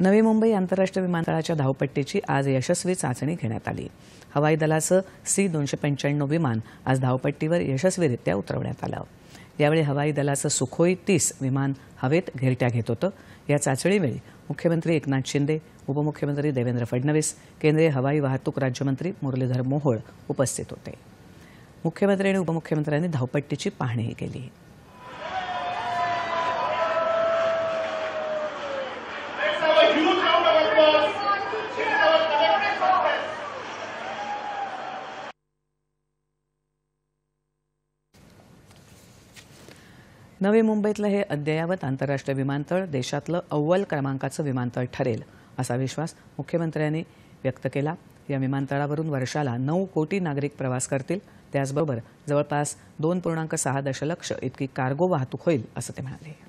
नवी मुंबई आंतरराष्ट्रीय विमानतळाच्या धावपट्टीची आज यशस्वी चाचणी घेण्यात आली हवाई दलाचं सी दोनशे पंच्याण्णव विमान आज धावपट्टीवर यशस्वीरित्या उतरवण्यात आलं यावेळी हवाई दलाचं सुखोई तीस विमान हवेत घेरट्या घेत होतं या चाचणीवेळी मुख्यमंत्री एकनाथ शिंदे उपमुख्यमंत्री देवेंद्र फडणवीस केंद्रीय हवाई वाहतूक राज्यमंत्री मुरलीधर मोहोळ उपस्थित होते मुख्यमंत्री आणि उपमुख्यमंत्र्यांनी धावपट्टीची पाहणीही केली नवी मुंबईतलं हे अद्ययावत आंतरराष्ट्रीय विमानतळ देशातलं अव्वल क्रमांकाचं विमानतळ ठरेल असा विश्वास मुख्यमंत्र्यांनी व्यक्त केला या विमानतळावरून वर्षाला नऊ कोटी नागरिक प्रवास करतील त्याचबरोबर जवळपास दोन पूर्णांक सहा दशलक्ष इतकी कार्गो वाहतूक होईल असं ते म्हणाले